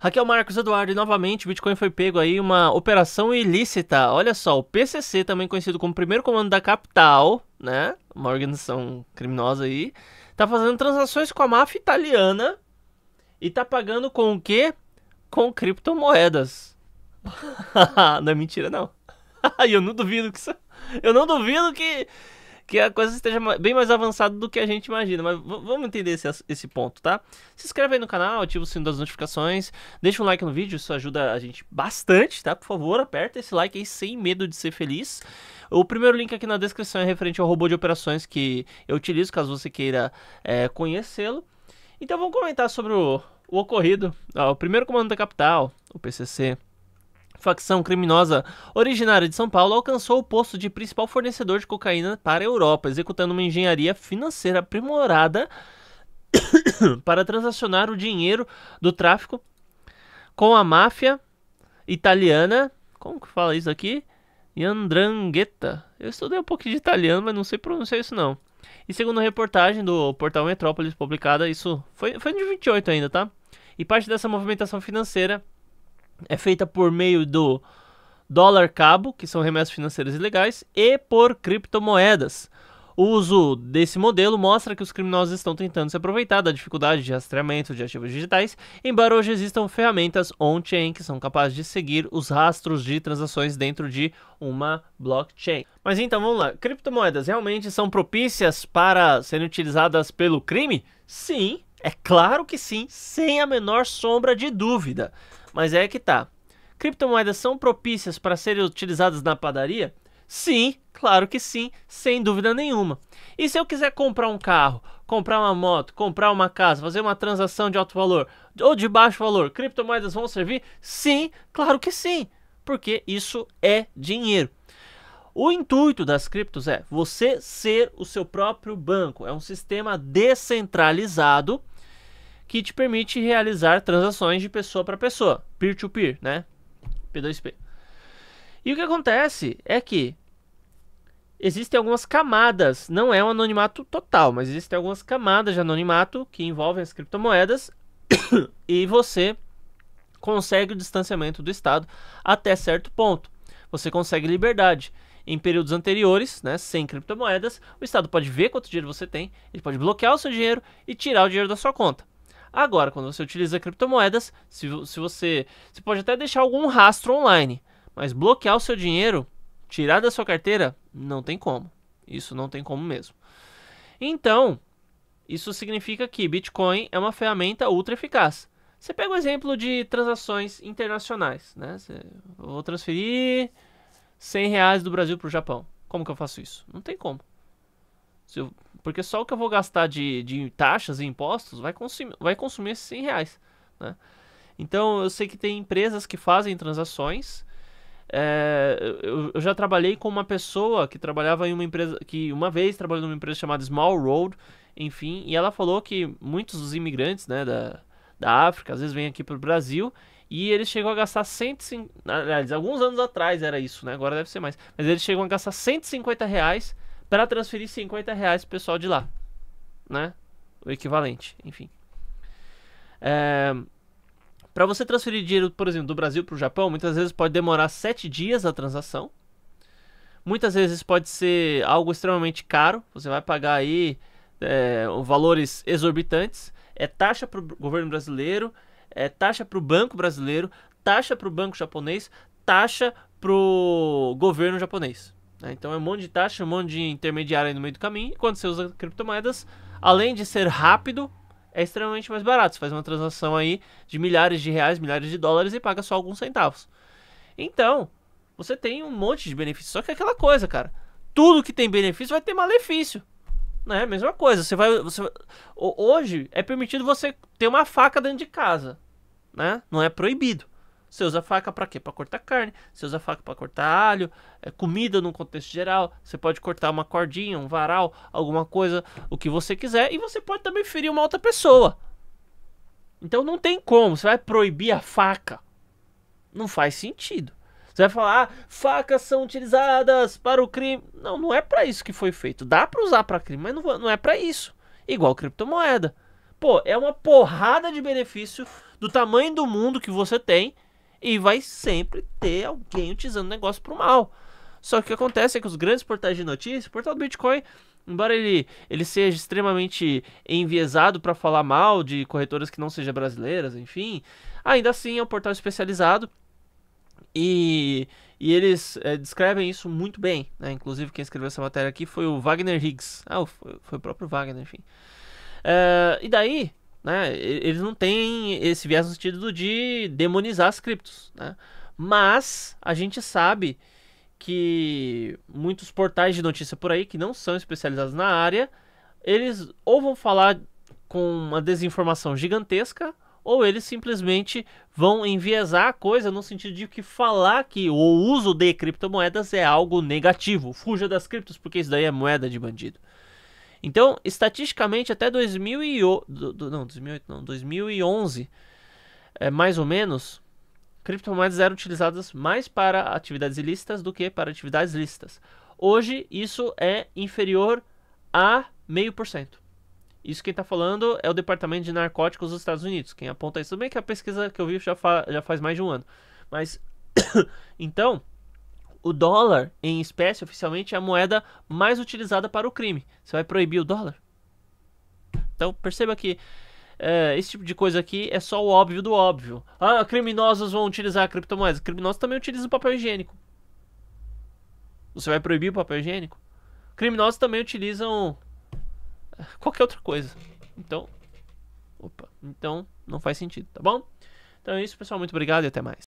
Raquel Marcos Eduardo, e novamente o Bitcoin foi pego aí uma operação ilícita. Olha só, o PCC, também conhecido como Primeiro Comando da Capital, né? Uma organização criminosa aí, tá fazendo transações com a máfia italiana e tá pagando com o quê? Com criptomoedas. não é mentira não. eu não duvido que isso... Eu não duvido que que a coisa esteja bem mais avançada do que a gente imagina. Mas vamos entender esse, esse ponto, tá? Se inscreve aí no canal, ativa o sininho das notificações, deixa um like no vídeo, isso ajuda a gente bastante, tá? Por favor, aperta esse like aí sem medo de ser feliz. O primeiro link aqui na descrição é referente ao robô de operações que eu utilizo, caso você queira é, conhecê-lo. Então vamos comentar sobre o, o ocorrido, ó, o primeiro comando da capital, o PCC facção criminosa originária de São Paulo alcançou o posto de principal fornecedor de cocaína para a Europa, executando uma engenharia financeira aprimorada para transacionar o dinheiro do tráfico com a máfia italiana. Como que fala isso aqui? Andrangheta. Eu estudei um pouquinho de italiano, mas não sei pronunciar isso não. E segundo a reportagem do portal Metrópolis publicada, isso foi, foi de 28 ainda, tá? E parte dessa movimentação financeira é feita por meio do dólar cabo, que são remessas financeiras ilegais, e por criptomoedas. O uso desse modelo mostra que os criminosos estão tentando se aproveitar da dificuldade de rastreamento de ativos digitais, embora hoje existam ferramentas on-chain que são capazes de seguir os rastros de transações dentro de uma blockchain. Mas então vamos lá, criptomoedas realmente são propícias para serem utilizadas pelo crime? Sim, é claro que sim, sem a menor sombra de dúvida. Mas é que tá. Criptomoedas são propícias para serem utilizadas na padaria? Sim, claro que sim, sem dúvida nenhuma. E se eu quiser comprar um carro, comprar uma moto, comprar uma casa, fazer uma transação de alto valor ou de baixo valor, criptomoedas vão servir? Sim, claro que sim, porque isso é dinheiro. O intuito das criptos é você ser o seu próprio banco. É um sistema descentralizado que te permite realizar transações de pessoa para pessoa, peer-to-peer, -peer, né? P2P. E o que acontece é que existem algumas camadas, não é um anonimato total, mas existem algumas camadas de anonimato que envolvem as criptomoedas e você consegue o distanciamento do Estado até certo ponto. Você consegue liberdade. Em períodos anteriores, né, sem criptomoedas, o Estado pode ver quanto dinheiro você tem, ele pode bloquear o seu dinheiro e tirar o dinheiro da sua conta. Agora, quando você utiliza criptomoedas, se, se você, você pode até deixar algum rastro online, mas bloquear o seu dinheiro Tirar da sua carteira não tem como. Isso não tem como mesmo. Então, isso significa que Bitcoin é uma ferramenta ultra eficaz. Você pega o exemplo de transações internacionais, né? Você, vou transferir 100 reais do Brasil para o Japão. Como que eu faço isso? Não tem como. Eu, porque só o que eu vou gastar de, de taxas e impostos vai consumir, vai consumir esses 100 reais, né? Então, eu sei que tem empresas que fazem transações é, eu, eu, já trabalhei com uma pessoa que trabalhava em uma empresa que uma vez trabalhou numa empresa chamada Small Road, enfim, e ela falou que muitos dos imigrantes, né, da, da África, às vezes vêm aqui para o Brasil e eles chegam a gastar 150, aliás, alguns anos atrás era isso, né? Agora deve ser mais, mas eles chegam a gastar 150 reais para transferir 50 reais pro pessoal de lá, né? O equivalente, enfim. É, para você transferir dinheiro, por exemplo, do Brasil para o Japão, muitas vezes pode demorar 7 dias a transação. Muitas vezes pode ser algo extremamente caro. Você vai pagar aí é, valores exorbitantes. É taxa para o governo brasileiro, é taxa para o banco brasileiro, taxa para o banco japonês, taxa para o governo japonês. Né? Então é um monte de taxa, um monte de intermediário aí no meio do caminho. E quando você usa criptomoedas, além de ser rápido, é extremamente mais barato. Você faz uma transação aí de milhares de reais, milhares de dólares e paga só alguns centavos. Então, você tem um monte de benefícios. Só que é aquela coisa, cara. Tudo que tem benefício vai ter malefício. Né? Mesma coisa. Você vai, você... Hoje é permitido você ter uma faca dentro de casa. Né? Não é proibido. Você usa faca para quê? Para cortar carne, você usa faca para cortar alho, é, comida num contexto geral. Você pode cortar uma cordinha, um varal, alguma coisa, o que você quiser. E você pode também ferir uma outra pessoa. Então não tem como, você vai proibir a faca. Não faz sentido. Você vai falar, ah, facas são utilizadas para o crime. Não, não é para isso que foi feito. Dá para usar para crime, mas não, não é para isso. Igual criptomoeda. Pô, é uma porrada de benefício do tamanho do mundo que você tem e vai sempre ter alguém utilizando o negócio para o mal. Só que o que acontece é que os grandes portais de notícias, o portal do Bitcoin, embora ele, ele seja extremamente enviesado para falar mal de corretoras que não sejam brasileiras, enfim, ainda assim é um portal especializado e, e eles é, descrevem isso muito bem. Né? Inclusive, quem escreveu essa matéria aqui foi o Wagner Higgs. Ah, foi, foi o próprio Wagner, enfim. É, e daí, né? Eles não têm esse viés no sentido de demonizar as criptos. Né? Mas a gente sabe que muitos portais de notícia por aí que não são especializados na área, eles ou vão falar com uma desinformação gigantesca, ou eles simplesmente vão enviesar a coisa no sentido de que falar que o uso de criptomoedas é algo negativo. Fuja das criptos porque isso daí é moeda de bandido. Então, estatisticamente, até 2008, não, 2008, não, 2011, é, mais ou menos, criptomoedas eram utilizadas mais para atividades ilícitas do que para atividades lícitas. Hoje, isso é inferior a meio por cento. Isso quem está falando é o Departamento de Narcóticos dos Estados Unidos. Quem aponta isso também é que a pesquisa que eu vi já, fa já faz mais de um ano. Mas, então, o dólar em espécie oficialmente é a moeda mais utilizada para o crime. Você vai proibir o dólar? Então perceba que é, esse tipo de coisa aqui é só o óbvio do óbvio. Ah, criminosos vão utilizar criptomoeda. Criminosos também utilizam papel higiênico. Você vai proibir o papel higiênico? Criminosos também utilizam é, qualquer outra coisa. Então, opa, então não faz sentido, tá bom? Então é isso, pessoal. Muito obrigado e até mais.